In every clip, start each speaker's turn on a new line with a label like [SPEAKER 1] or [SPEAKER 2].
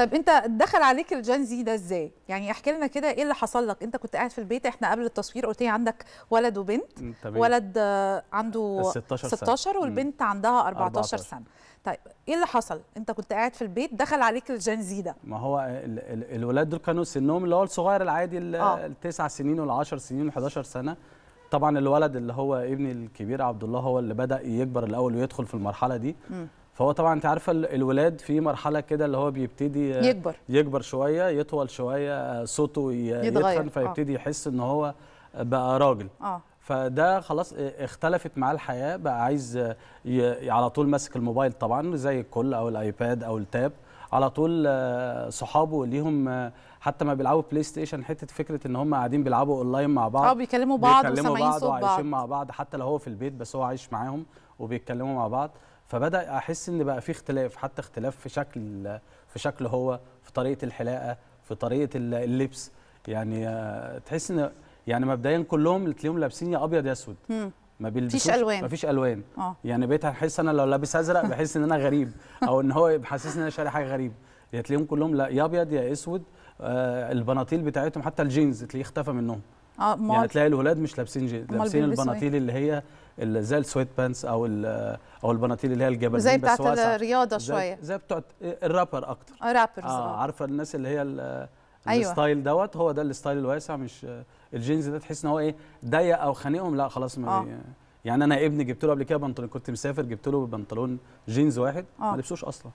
[SPEAKER 1] طيب انت دخل عليك الجين زي ده ازاي؟ يعني احكي لنا كده ايه اللي حصل لك؟ انت كنت قاعد في البيت احنا قبل التصوير قلت لي عندك ولد وبنت طبيعي. ولد عنده 16, 16 سنة. والبنت عندها 14, 14 سنه طيب ايه اللي حصل؟ انت كنت قاعد في البيت دخل عليك الجين زي ده
[SPEAKER 2] ما هو الولاد دول كانوا سنهم اللي هو الصغير العادي آه. التسع آه. سنين وال10 سنين وال 11 سنه طبعا الولد اللي هو ابني الكبير عبد الله هو اللي بدا يكبر الاول ويدخل في المرحله دي م. فهو طبعا انت عارفه الولاد في مرحله كده اللي هو بيبتدي آه، يكبر يكبر شويه يطول شويه آه، صوته يتخن فيبتدي آه. يحس ان هو بقى راجل آه. فده خلاص آه، اختلفت معاه الحياه بقى عايز على طول ماسك الموبايل طبعا زي الكل او الايباد او التاب على طول صحابه ليهم حتى ما بيلعبوا بلاي ستيشن حته فكره ان هم قاعدين بيلعبوا اونلاين مع بعض اه بيكلموا بعض بيكلموا بعض وسامعين صوت بعض وعايشين مع بعض حتى لو هو في البيت بس هو عايش معاهم وبيتكلموا مع بعض فبدا احس ان بقى في اختلاف حتى اختلاف في شكل في شكل هو في طريقه الحلاقه في طريقه اللبس يعني آه، تحس ان يعني مبدئيا كلهم تلاقيهم لابسين يا ابيض يا اسود ما بيلبسوش مفيش الوان مفيش الوان أوه. يعني بقيت احس انا لو لابس ازرق بحس ان انا غريب او ان هو محسسني ان انا شاري حاجه غريبه يعني تلاقيهم كلهم لا يا ابيض يا اسود آه البناطيل بتاعتهم حتى الجينز تلاقيه اختفى منهم اه يعني تلاقي الولاد مش لابسين جي... لابسين البناطيل إيه؟ اللي هي زي السويت بانس او او البناطيل اللي هي الجبل زي بتاعت الرياضه شويه زي, بتاعت بتوع الرابر اكتر آه، رابر آه،, اه عارفه الناس اللي هي أيوة. الستايل دوت هو ده الستايل الواسع مش الجينز ده تحس ان هو ايه ضيق او خانقهم لا خلاص ما آه. يعني انا ابني جبت له قبل كده بنطلون كنت مسافر جبت له بنطلون جينز واحد آه. ما لبسوش اصلا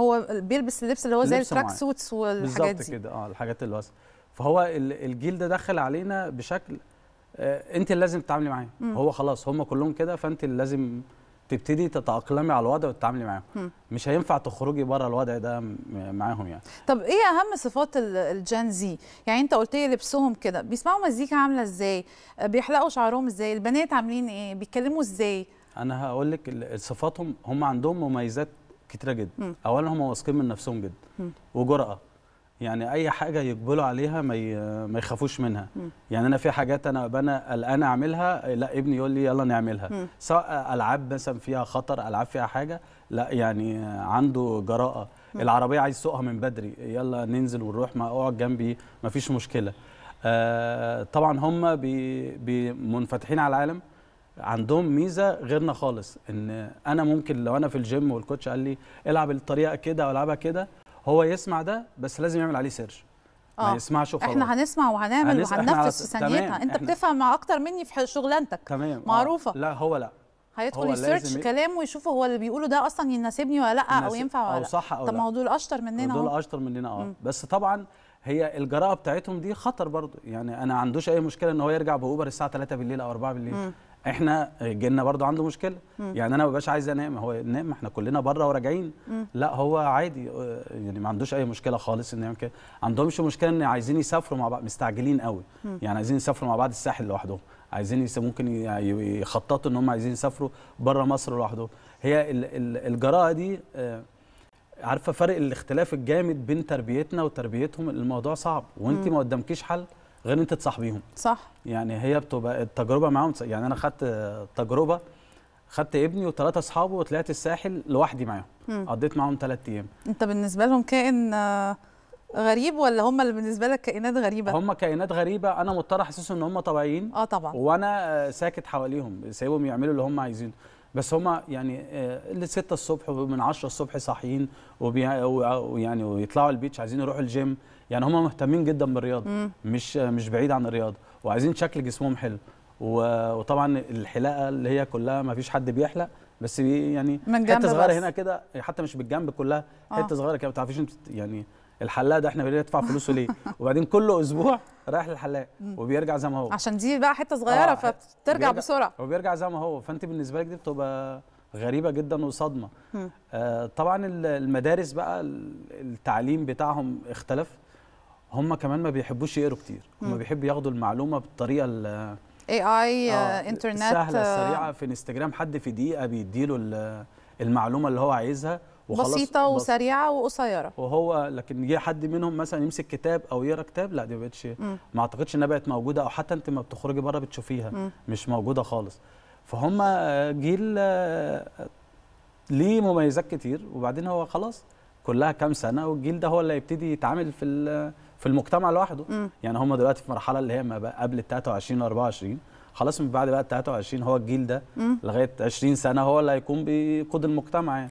[SPEAKER 1] هو بيلبس اللبس اللي هو زي التراك سوتس والحاجات دي بالظبط
[SPEAKER 2] كده اه الحاجات اللي الواسعه فهو الجيل ده دخل علينا بشكل آه انت اللي لازم تتعاملي معاه هو خلاص هم كلهم كده فانت اللي لازم تبتدي تتاقلمي على الوضع وتتعاملي معاهم مش هينفع تخرجي بره الوضع ده معاهم يعني
[SPEAKER 1] طب ايه اهم صفات الجان زي يعني انت قلت لي لبسهم كده بيسمعوا مزيكا عامله ازاي آه، بيحلقوا شعرهم ازاي البنات عاملين ايه بيتكلموا ازاي
[SPEAKER 2] انا هقول لك صفاتهم هم عندهم مميزات كتيره جدا اولا هم واثقين من نفسهم جدا وجرأه يعني اي حاجه يقبلوا عليها ما ما يخافوش منها م. يعني انا في حاجات انا انا قلقان اعملها لا ابني يقول لي يلا نعملها م. سواء العاب مثلا فيها خطر العاب فيها حاجه لا يعني عنده جراءه العربيه عايز يسوقها من بدري يلا ننزل ونروح ما اقعد جنبي ما فيش مشكله آه طبعا هم بي بي منفتحين على العالم عندهم ميزه غيرنا خالص ان انا ممكن لو انا في الجيم والكوتش قال لي العب الطريقه كده او العبها كده هو يسمع ده بس لازم يعمل عليه سيرش
[SPEAKER 1] آه. ما يسمعش وخلاص احنا هنسمع وهنعمل وهننفذ في ثانيتها انت بتفهم اكتر مني في شغلانتك تمام آه. معروفه آه. لا هو لا هيدخل يسيرش ي... كلامه ويشوف هو اللي بيقوله ده اصلا يناسبني ولا لا يناسب... او ينفع ولا لا او صح او لا طب ما هو دول اشطر مننا دول
[SPEAKER 2] اشطر مننا اه بس طبعا هي الجراءه بتاعتهم دي خطر برضه يعني انا ما عندوش اي مشكله ان هو يرجع باوبر الساعه 3 بالليل او 4 بالليل م. احنا جيلنا برضو عنده مشكله مم. يعني انا ما ببقاش عايز انام هو نام احنا كلنا بره وراجعين لا هو عادي آه، يعني ما عندوش اي مشكله خالص ان يعمل كده عندهمش مشكله ان عايزين يسافروا مع بعض مستعجلين قوي مم. يعني عايزين يسافروا مع بعض الساحل لوحدهم عايزين يس... ممكن يخططوا ان هم عايزين يسافروا بره مصر لوحدهم هي ال... ال... الجراءه دي آه، عارفه فرق الاختلاف الجامد بين تربيتنا وتربيتهم الموضوع صعب وانت ما قدامكيش حل غير انت تصاحبيهم صح يعني هي بتبقى التجربه معاهم يعني انا خدت تجربه خدت ابني وثلاثه اصحابه وطلعت الساحل لوحدي معاهم قضيت معاهم ثلاث ايام
[SPEAKER 1] انت بالنسبه لهم كائن آه، غريب ولا هم اللي بالنسبه لك كائنات غريبه
[SPEAKER 2] هم كائنات غريبه انا مضطر احسسهم ان هم طبيعيين اه طبعا وانا ساكت حواليهم سايبهم يعملوا اللي هم عايزينه بس هما يعني آه، اللي 6 الصبح ومن 10 الصبح صاحيين ويعني ويطلعوا البيتش عايزين يروحوا الجيم يعني هما مهتمين جدا بالرياضه مش آه، مش بعيد عن الرياضه وعايزين شكل جسمهم حلو وطبعا الحلاقه اللي هي كلها ما فيش حد بيحلق بس يعني حته صغيره هنا كده حتى مش بالجنب كلها آه. حته صغيره كده ما تعرفيش يعني الحلاق ده احنا بندفع فلوسه ليه وبعدين كل اسبوع رايح للحلاق وبيرجع زي ما هو
[SPEAKER 1] عشان دي بقى حته صغيره آه فبترجع بسرعه
[SPEAKER 2] وبيرجع زي ما هو فانت بالنسبه لك دي بتبقى غريبه جدا وصدمه آه طبعا المدارس بقى التعليم بتاعهم اختلف هم كمان ما بيحبوش يقروا كتير هم بيحبوا ياخدوا المعلومه بالطريقه
[SPEAKER 1] اي اي آه، آه، انترنت سهله آه. سريعه
[SPEAKER 2] في انستجرام حد في دقيقه بيديله المعلومه اللي هو عايزها بسيطه
[SPEAKER 1] وسريعه وقصيره
[SPEAKER 2] وهو لكن جه حد منهم مثلا يمسك كتاب او يقرا كتاب لا دي ما بقتش ما اعتقدش انها بقت موجوده او حتى انت ما بتخرجي بره بتشوفيها م. مش موجوده خالص فهم جيل ليه مميزات كتير وبعدين هو خلاص كلها كام سنه والجيل ده هو اللي هيبتدي يتعامل في في المجتمع لوحده م. يعني هم دلوقتي في مرحله اللي هي ما بقى قبل ال 23 و 24 خلاص من بعد بقى ال 23 هو الجيل ده لغايه 20 سنه هو اللي هيكون بيقود المجتمع يعني